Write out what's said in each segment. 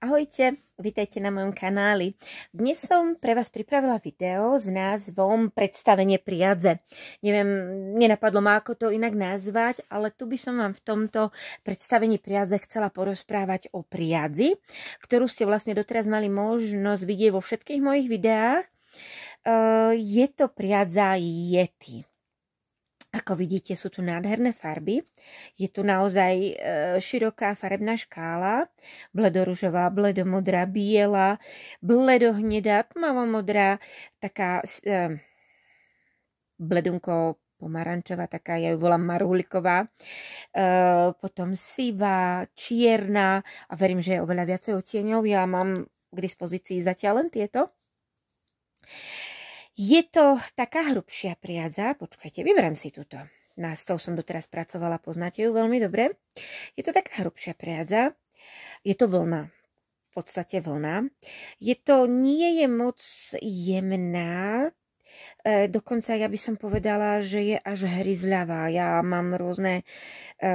Ahojte, vítajte na mojom kanáli. Dnes som pre vás pripravila video s názvom Predstavenie priadze. Neviem, nenapadlo ma, ako to inak nazvať, ale tu by som vám v tomto predstavení priadze chcela porozprávať o priadzi, ktorú ste vlastne doteraz mali možnosť vidieť vo všetkých mojich videách. E, je to priadza Yeti. Ako vidíte, sú tu nádherné farby. Je tu naozaj e, široká farebná škála. Bledoružová, bledomodrá, biela, bledohnedá, tmavomodrá, taká eh, bledunko pomarančová, taká ja ju volám marhuliková, e, potom sivá, čierna a verím, že je oveľa viacej odtieňov. Ja mám k dispozícii zatiaľ len tieto. Je to taká hrubšia priadza, počkajte, vyberám si túto. Na s som doteraz pracovala, poznáte ju veľmi dobre. Je to taká hrubšia priadza, je to vlna, v podstate vlna. Je to, nie je moc jemná, E, dokonca ja by som povedala, že je až hryzľavá. Ja mám rôzne... E,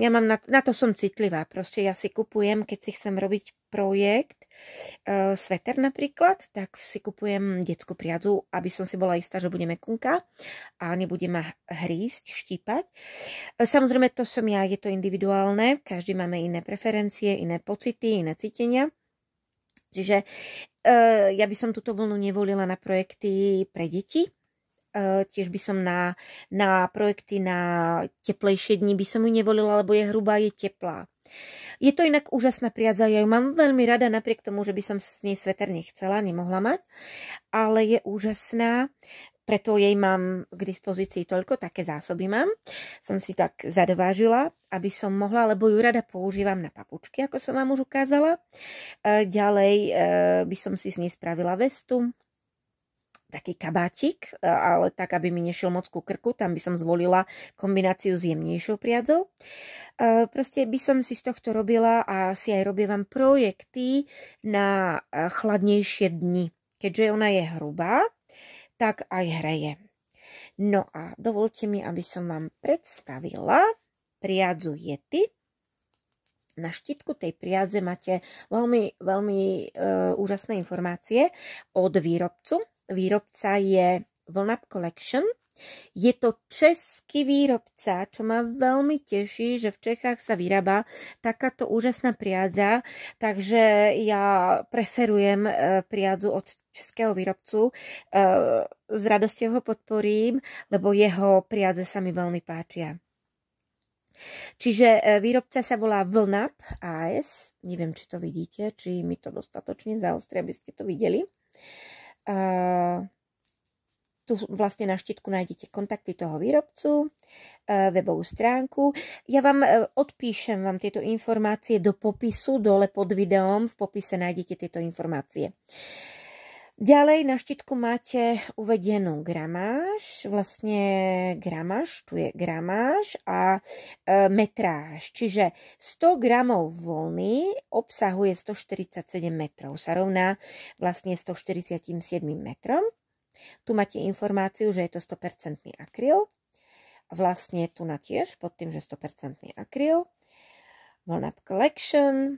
ja mám na, na to som citlivá. Proste ja si kupujem, keď si chcem robiť projekt, e, sveter napríklad, tak si kupujem detskú priadzu, aby som si bola istá, že bude mekunka a nebude ma hrísť, štípať. E, samozrejme, to som ja, je to individuálne, každý máme iné preferencie, iné pocity, iné cítenia. Čiže uh, ja by som túto vlnu nevolila na projekty pre deti. Uh, tiež by som na, na projekty na teplejšie dni by som ju nevolila, lebo je hrubá, je teplá. Je to inak úžasná priadza, ja ju mám veľmi rada, napriek tomu, že by som s nej sveter nechcela, nemohla mať, ale je úžasná preto jej mám k dispozícii toľko, také zásoby mám. Som si tak zadovážila, aby som mohla, lebo ju rada používam na papučky, ako som vám už ukázala. E, ďalej e, by som si z nej spravila vestu, taký kabátik, e, ale tak, aby mi nešiel moc ku krku, tam by som zvolila kombináciu s jemnejšou priadzou. Proste by som si z tohto robila a si aj robievam projekty na chladnejšie dni. Keďže ona je hrubá, tak aj hreje. No a dovolte mi, aby som vám predstavila priadzu Yeti. Na štítku tej priadze máte veľmi, veľmi e, úžasné informácie od výrobcu. Výrobca je Vlnap Collection – je to český výrobca, čo ma veľmi teší, že v Čechách sa vyrába takáto úžasná priadza, takže ja preferujem e, priadzu od českého výrobcu. S e, radosťou ho podporím, lebo jeho priadze sa mi veľmi páčia. Čiže e, výrobca sa volá Vlnap AS. Neviem, či to vidíte, či mi to dostatočne zaostrie, aby ste to videli. Uh, tu vlastne na štítku nájdete kontakty toho výrobcu, eh, webovú stránku. Ja vám eh, odpíšem vám tieto informácie do popisu, dole pod videom v popise nájdete tieto informácie. Ďalej na štítku máte uvedenú gramáž, vlastne gramáž, tu je gramáž a e, metráž, čiže 100 gramov vlny obsahuje 147 metrov, sa rovná vlastne 147 metrom. Tu máte informáciu, že je to 100% akryl. Vlastne tu na tiež, pod tým, že 100% akryl. Volnup Collection.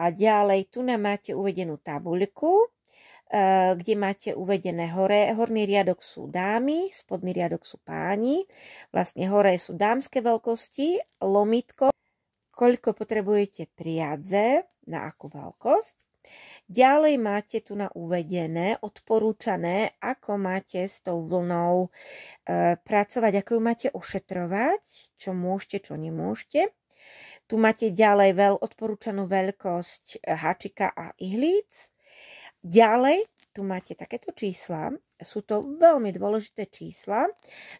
A ďalej tu nám máte uvedenú tabuľku, e, kde máte uvedené hore, horný riadok sú dámy, spodný riadok sú páni, vlastne hore sú dámske veľkosti, lomitko, koľko potrebujete priadze, na akú veľkosť. Ďalej máte tu na uvedené, odporúčané, ako máte s tou vlnou e, pracovať, ako ju máte ošetrovať, čo môžete, čo nemôžete. Tu máte ďalej veľ, odporúčanú veľkosť e, háčika a ihlíc. Ďalej tu máte takéto čísla, sú to veľmi dôležité čísla,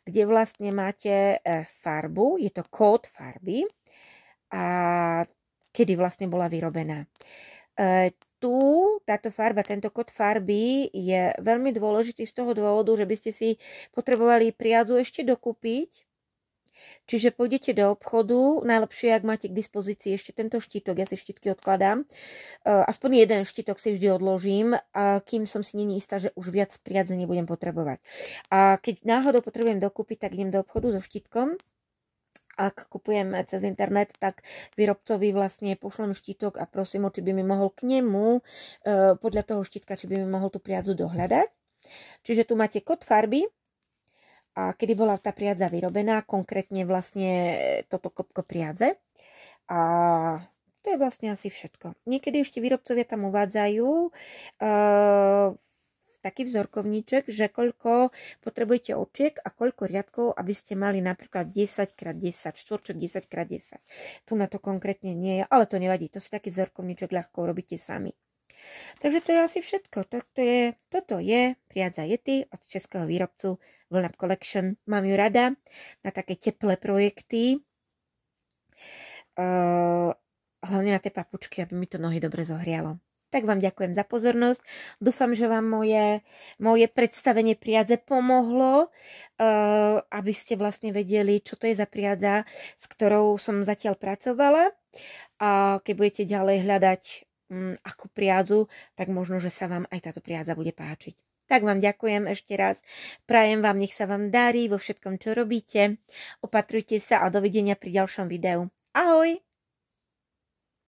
kde vlastne máte e, farbu, je to kód farby a kedy vlastne bola vyrobená. E, tu táto farba, tento kód farby je veľmi dôležitý z toho dôvodu, že by ste si potrebovali priadzu ešte dokúpiť. Čiže pôjdete do obchodu, najlepšie, ak máte k dispozícii ešte tento štítok, ja si štítky odkladám. E, aspoň jeden štítok si vždy odložím, kým som si není istá, že už viac priadze nebudem potrebovať. A keď náhodou potrebujem dokúpiť, tak idem do obchodu so štítkom ak kupujem cez internet, tak výrobcovi vlastne pošlem štítok a prosím ho, či by mi mohol k nemu, e, podľa toho štítka, či by mi mohol tú priadzu dohľadať. Čiže tu máte kód farby, a kedy bola tá priadza vyrobená, konkrétne vlastne toto kopko priadze. A to je vlastne asi všetko. Niekedy ešte výrobcovia tam uvádzajú e, taký vzorkovníček, že koľko potrebujete očiek a koľko riadkov, aby ste mali napríklad 10x10, štvorček 10x10. Tu na to konkrétne nie je, ale to nevadí, to si taký vzorkovníček ľahko robíte sami. Takže to je asi všetko. Toto je, toto je priadza Yeti od českého výrobcu Vlnap Collection. Mám ju rada na také teplé projekty. Uh, hlavne na tie papučky, aby mi to nohy dobre zohrialo tak vám ďakujem za pozornosť. Dúfam, že vám moje, moje predstavenie priadze pomohlo, eh, aby ste vlastne vedeli, čo to je za priadza, s ktorou som zatiaľ pracovala. A keď budete ďalej hľadať mm, akú priadzu, tak možno, že sa vám aj táto priadza bude páčiť. Tak vám ďakujem ešte raz. Prajem vám, nech sa vám darí vo všetkom, čo robíte. Opatrujte sa a dovidenia pri ďalšom videu. Ahoj!